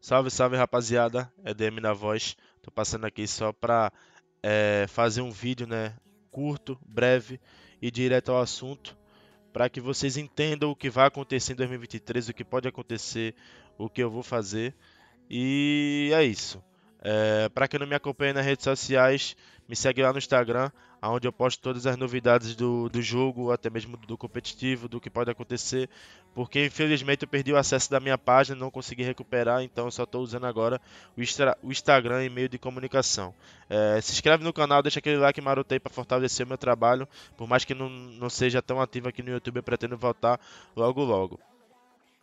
Salve, salve rapaziada, é DM na voz. Tô passando aqui só pra é, fazer um vídeo, né? Curto, breve e direto ao assunto, para que vocês entendam o que vai acontecer em 2023, o que pode acontecer, o que eu vou fazer. E é isso. É, para quem não me acompanha nas redes sociais, me segue lá no Instagram, onde eu posto todas as novidades do, do jogo, até mesmo do, competitivo, do que pode acontecer, porque infelizmente eu perdi o acesso da minha página, não consegui recuperar, então só estou usando agora o, extra, o Instagram e meio de comunicação. É, se inscreve no canal, deixa aquele like marotei para fortalecer o meu trabalho, por mais que não, não seja tão ativo aqui no YouTube, eu pretendo voltar logo logo.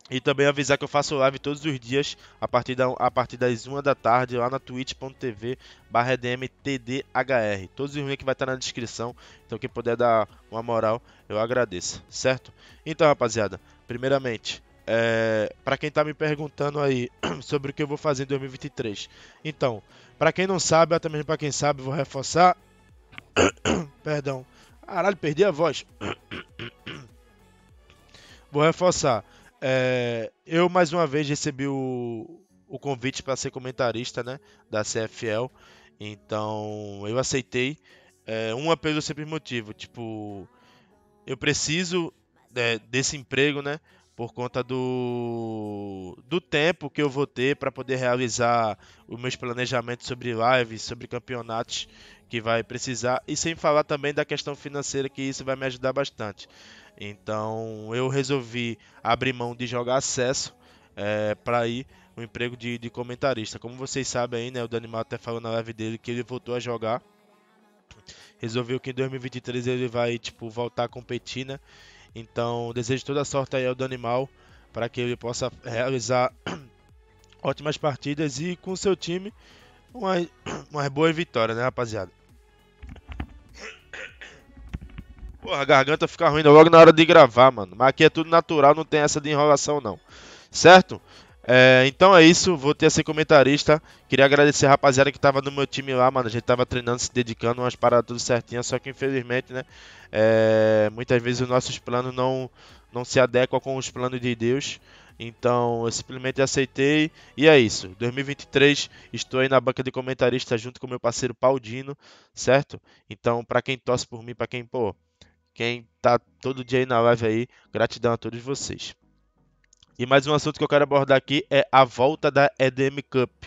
E também avisar que eu faço live todos os dias, a partir, da, a partir das 1 da tarde, lá na twitch.tv barra DMTDHR. Todos os links vai estar na descrição, então quem puder dar uma moral, eu agradeço, certo? Então, rapaziada, primeiramente, é, para quem tá me perguntando aí sobre o que eu vou fazer em 2023. Então, para quem não sabe, até mesmo para quem sabe, vou reforçar. Perdão. Caralho, perdi a voz. vou reforçar. É, eu mais uma vez recebi o, o convite para ser comentarista né, da CFL, então eu aceitei. É, uma pelo simples motivo, tipo, eu preciso é, desse emprego, né? Por conta do, do tempo que eu vou ter para poder realizar os meus planejamentos sobre lives, sobre campeonatos que vai precisar, e sem falar também da questão financeira, que isso vai me ajudar bastante. Então eu resolvi abrir mão de jogar acesso é, para ir o um emprego de, de, comentarista. Como vocês sabem aí, né, o Danimal até falou na live dele que ele voltou a jogar. Resolveu que em 2023 ele vai tipo voltar a competir, né? Então desejo toda sorte aí ao Danimal para que ele possa realizar ótimas partidas e com seu time uma umas boa vitória, né, rapaziada? Porra, a garganta fica ruim né? logo na hora de gravar, mano. Mas aqui é tudo natural, não tem essa de enrolação, não. Certo? É, então é isso, vou a ser comentarista. Queria agradecer a rapaziada que tava no meu time lá, mano. A gente tava treinando, se dedicando, umas paradas tudo certinho. Só que infelizmente, né? É, muitas vezes os nossos planos não, não se adequam com os planos de Deus. Então eu simplesmente aceitei. E é isso. 2023 estou aí na banca de comentarista junto com meu parceiro Paulino, certo? Então, para quem torce por mim, para quem, pô, quem tá todo dia aí na live aí. Gratidão a todos vocês. E mais um assunto que eu quero abordar aqui é a volta da EDM Cup.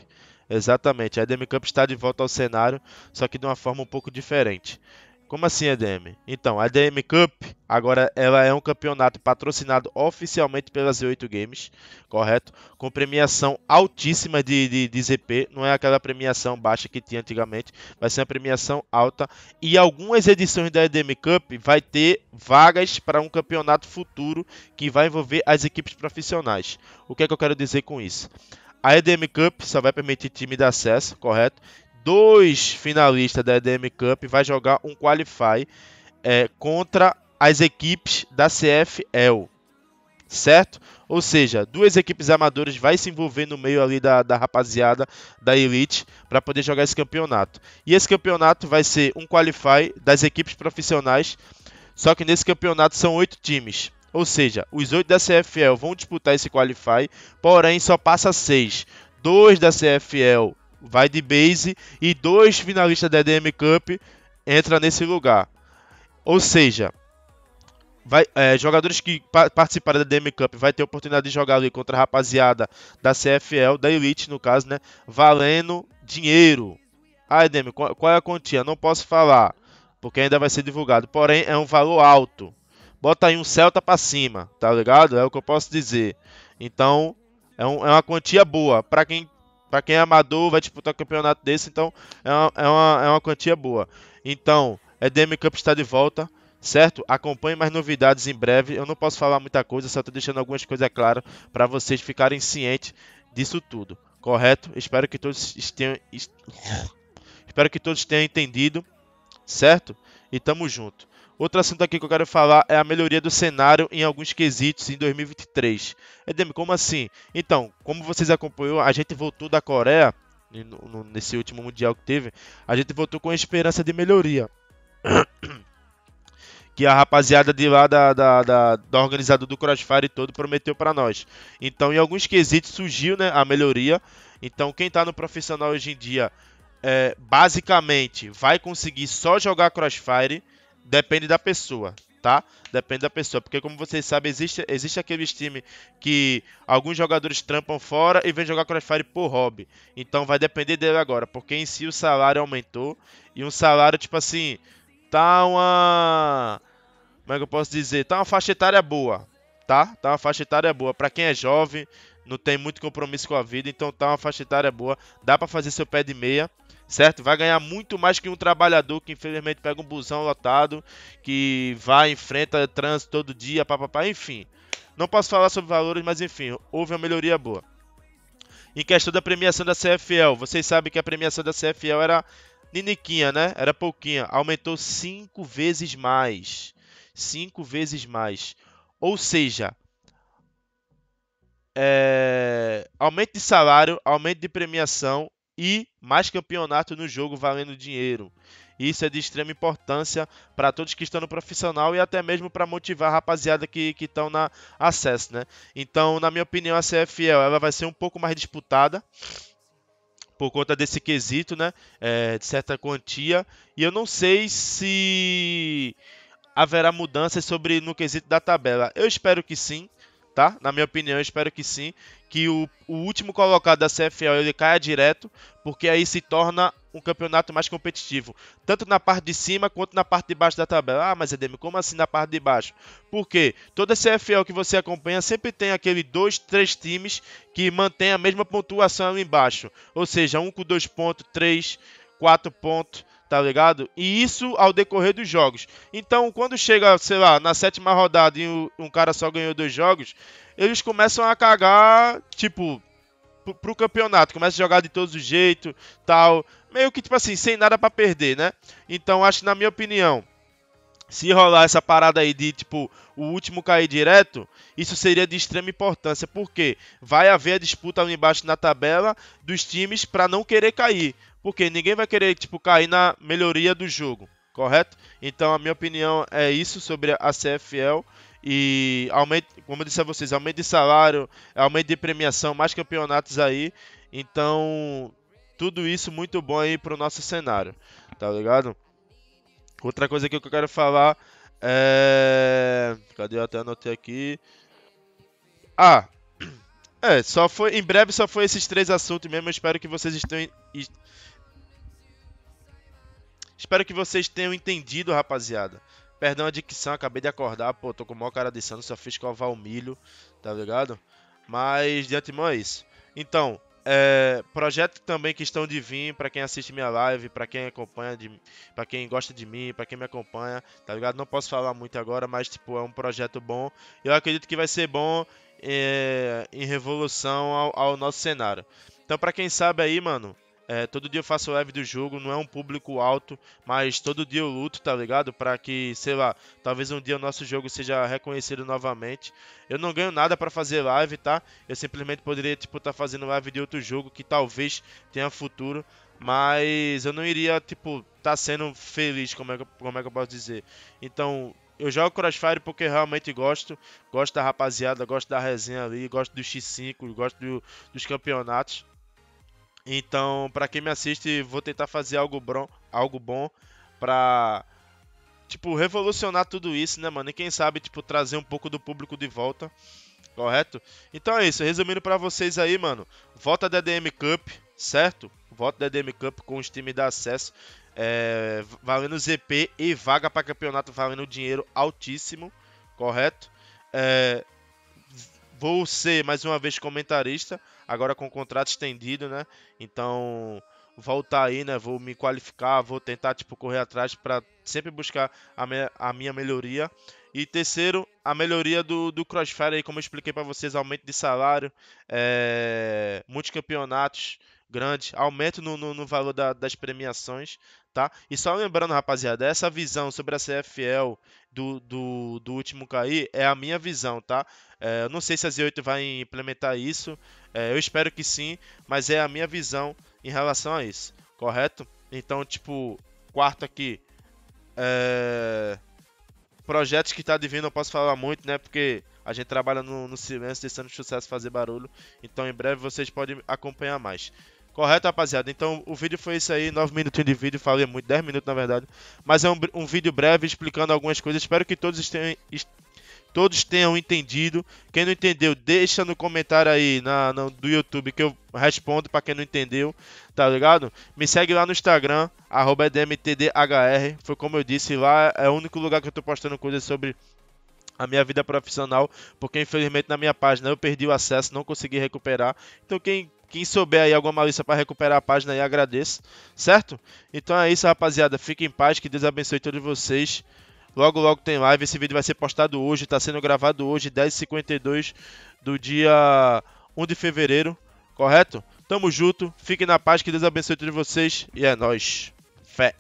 Exatamente, a EDM Cup está de volta ao cenário, só que de uma forma um pouco diferente. Como assim, EDM? Então, a EDM Cup agora ela é um campeonato patrocinado oficialmente pela Z8 Games, correto? Com premiação altíssima de, de, de ZP, não é aquela premiação baixa que tinha antigamente, vai ser uma premiação alta. E algumas edições da EDM Cup vai ter vagas para um campeonato futuro que vai envolver as equipes profissionais. O que é que eu quero dizer com isso? A EDM Cup só vai permitir time de acesso, correto? dois finalistas da EDM Cup vai jogar um qualify é, contra as equipes da CFL, certo? Ou seja, duas equipes amadoras vai se envolver no meio ali da, da rapaziada da Elite para poder jogar esse campeonato. E esse campeonato vai ser um qualify das equipes profissionais, só que nesse campeonato são oito times. Ou seja, os oito da CFL vão disputar esse qualify, porém só passa seis. Dois da CFL vai de base e dois finalistas da EDM Cup entra nesse lugar. Ou seja, vai, é, jogadores que pa da DM Cup vai ter oportunidade de jogar ali contra a rapaziada da CFL, da Elite no caso, né? Valendo dinheiro. Ah, EDM, qual, é a quantia? Não posso falar, porque ainda vai ser divulgado. Porém, é um valor alto. Bota aí um Celta para cima, tá ligado? É o que eu posso dizer. Então, é, um, é uma quantia boa para quem para quem é amador, vai disputar tipo, um campeonato desse, então é uma, é uma, é uma quantia boa. Então, é DM Cup está de volta, certo? Acompanhe mais novidades em breve. Eu não posso falar muita coisa, só estou deixando algumas coisas claras para vocês ficarem cientes disso tudo, correto? Espero que todos tenham, espero que todos tenham entendido, certo? E tamo junto. Outro assunto aqui que eu quero falar é a melhoria do cenário em alguns quesitos em 2023. Edem, é, como assim? Então, como vocês acompanhou, a gente voltou da Coreia, nesse último Mundial que teve, a gente voltou com a esperança de melhoria. que a rapaziada de lá da, da, da, da organizador do Crossfire todo prometeu para nós. Então, em alguns quesitos surgiu né, a melhoria. Então, quem está no profissional hoje em dia, é, basicamente, vai conseguir só jogar Crossfire Depende da pessoa, tá? Depende da pessoa, porque como vocês sabem, existe, existe aqueles times que alguns jogadores trampam fora e vêm jogar Crossfire por hobby. Então vai depender dele agora, porque em si o salário aumentou e um salário tipo assim, tá uma como é que eu posso dizer? Tá uma faixa etária boa, tá? Tá uma faixa etária boa para quem é jovem, não tem muito compromisso com a vida, então tá uma faixa etária boa, dá para fazer seu pé de meia certo? Vai ganhar muito mais que um trabalhador que infelizmente pega um busão lotado, que vai, enfrenta trânsito todo dia, papapá, enfim. Não posso falar sobre valores, mas enfim, houve uma melhoria boa. Em questão da premiação da CFL, vocês sabem que a premiação da CFL era niniquinha, né? Era pouquinha. Aumentou cinco vezes mais. Cinco vezes mais. Ou seja, é... aumento de salário, aumento de premiação e mais campeonato no jogo valendo dinheiro. Isso é de extrema importância para todos que estão no profissional e até mesmo para motivar a rapaziada que estão na acesso, né? Então, na minha opinião, a CFL ela vai ser um pouco mais disputada por conta desse quesito, né? É, de certa quantia. E eu não sei se haverá mudanças sobre no quesito da tabela. Eu espero que sim tá? Na minha opinião, espero que sim, que o, o último colocado da CFL ele caia direto, porque aí se torna um campeonato mais competitivo, tanto na parte de cima quanto na parte de baixo da tabela. Ah, mas Edemir, como assim na parte de baixo? Porque toda CFL que você acompanha sempre tem aquele dois, três times que mantém a mesma pontuação ali embaixo, ou seja, um com dois pontos, três, quatro pontos tá ligado? E isso ao decorrer dos jogos. Então, quando chega, sei lá, na sétima rodada e um cara só ganhou dois jogos, eles começam a cagar, tipo, pro, campeonato. Começa a jogar de todos os jeitos, tal. Meio que, tipo assim, sem nada para perder, né? Então, acho, na minha opinião, se rolar essa parada aí de tipo o último cair direto, isso seria de extrema importância, porque vai haver a disputa ali embaixo na tabela dos times para não querer cair, porque ninguém vai querer tipo cair na melhoria do jogo, correto? Então a minha opinião é isso sobre a CFL e aumento, como eu disse a vocês, aumento de salário, aumento de premiação, mais campeonatos aí. Então, tudo isso muito bom aí pro nosso cenário, tá ligado? Outra coisa que eu quero falar é. Cadê? Eu até anotei aqui. Ah! É, só foi. Em breve só foi esses três assuntos mesmo. Eu espero que vocês estejam. Espero que vocês tenham entendido, rapaziada. Perdão a dicção, acabei de acordar. Pô, tô com maior cara de sono, só fiz covar o milho, tá ligado? Mas de antemão é isso. Então, é, projeto também que estão de vir para quem assiste minha live, para quem acompanha, para quem gosta de mim, para quem me acompanha, tá ligado? Não posso falar muito agora, mas tipo é um projeto bom. Eu acredito que vai ser bom é, em revolução ao, ao nosso cenário. Então para quem sabe aí, mano, é, todo dia eu faço live do jogo, não é um público alto, mas todo dia eu luto, tá ligado? Para que, sei lá, talvez um dia o nosso jogo seja reconhecido novamente. Eu não ganho nada para fazer live, tá? Eu simplesmente poderia, tipo, estar tá fazendo live de outro jogo que talvez tenha futuro, mas eu não iria, tipo, tá sendo feliz, como é que, como é que eu posso dizer. Então, eu jogo Crossfire porque realmente gosto. Gosto da rapaziada, gosto da resenha ali, gosto do X5, gosto do, dos campeonatos. Então, para quem me assiste, vou tentar fazer algo, bron algo bom pra, tipo, revolucionar tudo isso, né, mano? E quem sabe, tipo, trazer um pouco do público de volta, correto? Então é isso, resumindo para vocês aí, mano. Volta da DM Cup, certo? Volta da DM Cup com os times da acesso. É, valendo ZP e vaga para campeonato valendo dinheiro altíssimo, correto? É, Vou ser mais uma vez comentarista, agora com contrato estendido, né? Então, voltar aí, né? Vou me qualificar, vou tentar tipo correr atrás para sempre buscar a minha, a minha melhoria. E terceiro, a melhoria do, do Crossfire aí, como eu expliquei para vocês, aumento de salário, é, muitos campeonatos, grande, aumento no, no, no valor da, das premiações, tá? E só lembrando, rapaziada, essa visão sobre a CFL do, do, do último cair é a minha visão, tá? É, eu não sei se a Z8 vai implementar isso, é, eu espero que sim, mas é a minha visão em relação a isso, correto? Então, tipo, quarto aqui, é... projetos que tá divino, eu posso falar muito, né? Porque a gente trabalha no, no silêncio, deixando o sucesso fazer barulho. Então em breve vocês podem acompanhar mais. Correto, rapaziada? Então o vídeo foi isso aí, 9 minutinhos de vídeo, falei muito, 10 minutos na verdade. Mas é um, um vídeo breve explicando algumas coisas. Espero que todos tenham, todos tenham entendido. Quem não entendeu, deixa no comentário aí na, na do YouTube que eu respondo para quem não entendeu, tá ligado? Me segue lá no Instagram, DMTDHR. Foi como eu disse, lá é o único lugar que eu tô postando coisas sobre a minha vida profissional, porque infelizmente na minha página eu perdi o acesso, não consegui recuperar. Então quem quem souber aí alguma malícia para recuperar a página aí, agradeço, certo? Então é isso, rapaziada. Fiquem em paz, que Deus abençoe todos vocês. Logo, logo tem live. Esse vídeo vai ser postado hoje, está sendo gravado hoje, 10h52 do dia 1 de fevereiro, correto? Tamo junto, fiquem na paz, que Deus abençoe todos vocês e é nós. Fé.